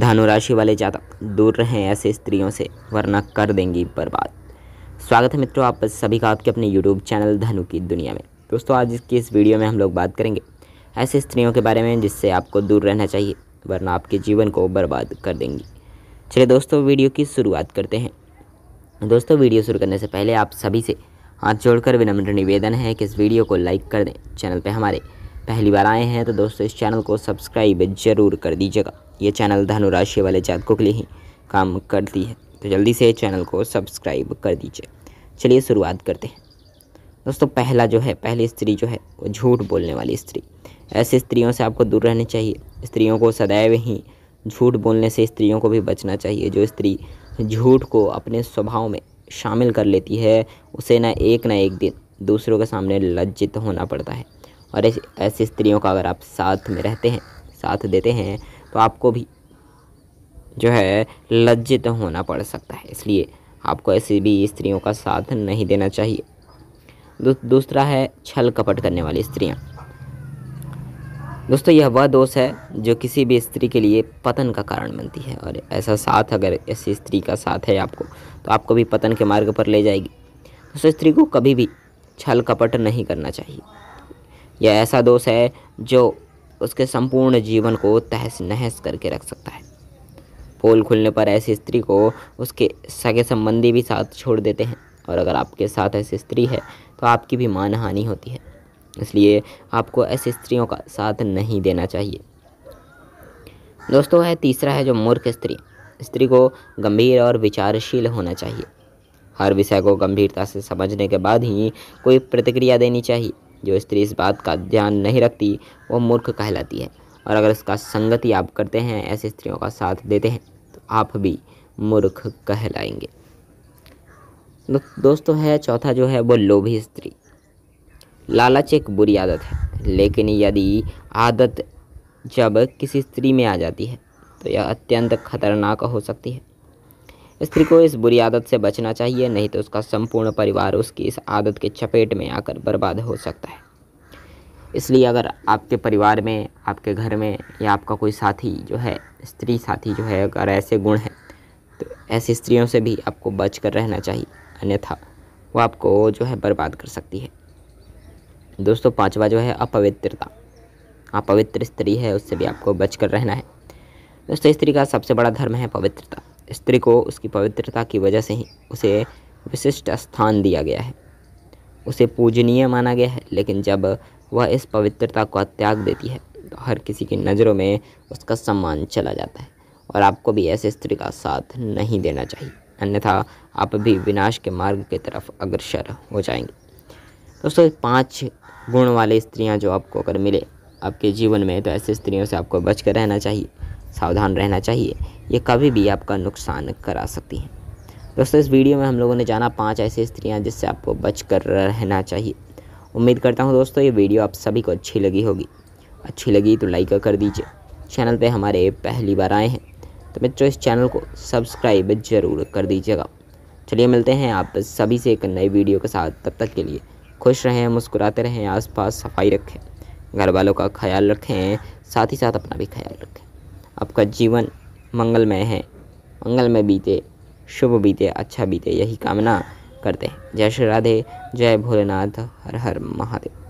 धनुराशि वाले जातक दूर रहें ऐसे स्त्रियों से वरना कर देंगी बर्बाद स्वागत है मित्रों आप सभी का आपके अपने यूट्यूब चैनल धनु की दुनिया में दोस्तों आज की इस वीडियो में हम लोग बात करेंगे ऐसे स्त्रियों के बारे में जिससे आपको दूर रहना चाहिए वरना आपके जीवन को बर्बाद कर देंगी चलिए दोस्तों वीडियो की शुरुआत करते हैं दोस्तों वीडियो शुरू करने से पहले आप सभी से हाथ जोड़कर विनम्र निवेदन है कि इस वीडियो को लाइक कर दें चैनल पर हमारे पहली बार आए हैं तो दोस्तों इस चैनल को सब्सक्राइब जरूर कर दीजिएगा ये चैनल धनुराशि वाले जातकों के लिए ही काम करती है तो जल्दी से चैनल को सब्सक्राइब कर दीजिए चलिए शुरुआत करते हैं दोस्तों पहला जो है पहली स्त्री जो है वो झूठ बोलने वाली स्त्री ऐसी स्त्रियों से आपको दूर रहनी चाहिए स्त्रियों को सदैव ही झूठ बोलने से स्त्रियों को भी बचना चाहिए जो स्त्री झूठ को अपने स्वभाव में शामिल कर लेती है उसे ना एक ना एक दिन दूसरों के सामने लज्जित होना पड़ता है और ऐसी ऐसी स्त्रियों का अगर आप साथ में रहते हैं साथ देते हैं तो आपको भी जो है लज्जित होना पड़ सकता है इसलिए आपको ऐसी भी स्त्रियों का साथ नहीं देना चाहिए दूसरा है छल कपट करने वाली स्त्रियाँ दोस्तों यह वह दोष है जो किसी भी स्त्री के लिए पतन का कारण बनती है और ऐसा साथ अगर ऐसी स्त्री का साथ है आपको तो आपको भी पतन के मार्ग पर ले जाएगी दोस्तों स्त्री को कभी भी छल कपट नहीं करना चाहिए यह ऐसा दोष है जो उसके संपूर्ण जीवन को तहस नहस करके रख सकता है पोल खुलने पर ऐसी स्त्री को उसके सगे संबंधी भी साथ छोड़ देते हैं और अगर आपके साथ ऐसी स्त्री है तो आपकी भी मान हानि होती है इसलिए आपको ऐसी स्त्रियों का साथ नहीं देना चाहिए दोस्तों है तीसरा है जो मूर्ख स्त्री स्त्री को गंभीर और विचारशील होना चाहिए हर विषय को गंभीरता से समझने के बाद ही कोई प्रतिक्रिया देनी चाहिए जो स्त्री इस बात का ध्यान नहीं रखती वो मूर्ख कहलाती है और अगर इसका संगति आप करते हैं ऐसी स्त्रियों का साथ देते हैं तो आप भी मूर्ख कहलाएंगे दोस्तों है चौथा जो है वो लोभी स्त्री लालच एक बुरी आदत है लेकिन यदि आदत जब किसी स्त्री में आ जाती है तो यह अत्यंत खतरनाक हो सकती है स्त्री को इस बुरी आदत से बचना चाहिए नहीं तो उसका संपूर्ण परिवार उसकी इस आदत के चपेट में आकर बर्बाद हो सकता है इसलिए अगर आपके परिवार में आपके घर में या आपका कोई साथी जो है स्त्री साथी जो है अगर ऐसे गुण हैं तो ऐसी स्त्रियों से भी आपको बच कर रहना चाहिए अन्यथा वो आपको जो है बर्बाद कर सकती है दोस्तों पांचवा जो है अपवित्रता अपवित्र स्त्री है उससे भी आपको बच कर रहना है दोस्तों स्त्री का सबसे बड़ा धर्म है पवित्रता स्त्री को उसकी पवित्रता की वजह से ही उसे विशिष्ट स्थान दिया गया है उसे पूजनीय माना गया है लेकिन जब वह इस पवित्रता को त्याग देती है तो हर किसी की नज़रों में उसका सम्मान चला जाता है और आपको भी ऐसे स्त्री का साथ नहीं देना चाहिए अन्यथा आप भी विनाश के मार्ग की तरफ अग्रसर हो जाएंगे दोस्तों पांच गुण वाले स्त्रियां जो आपको अगर मिले आपके जीवन में तो ऐसे स्त्रियों से आपको बच कर रहना चाहिए सावधान रहना चाहिए ये कभी भी आपका नुकसान करा सकती हैं दोस्तों इस वीडियो में हम लोगों ने जाना पाँच ऐसी स्त्रियाँ जिससे आपको बच कर रहना चाहिए उम्मीद करता हूँ दोस्तों ये वीडियो आप सभी को अच्छी लगी होगी अच्छी लगी तो लाइक कर दीजिए चैनल पे हमारे पहली बार आए हैं तो मित्रों इस चैनल को सब्सक्राइब ज़रूर कर दीजिएगा चलिए मिलते हैं आप सभी से एक नई वीडियो के साथ तब तक के लिए खुश रहें मुस्कुराते रहें आस सफाई रखें घर वालों का ख्याल रखें साथ ही साथ अपना भी ख्याल रखें आपका जीवन मंगलमय है मंगलमय बीते शुभ बीते अच्छा बीते यही कामना करते हैं जय श्री राधे जय भोलेनाथ हर हर महादेव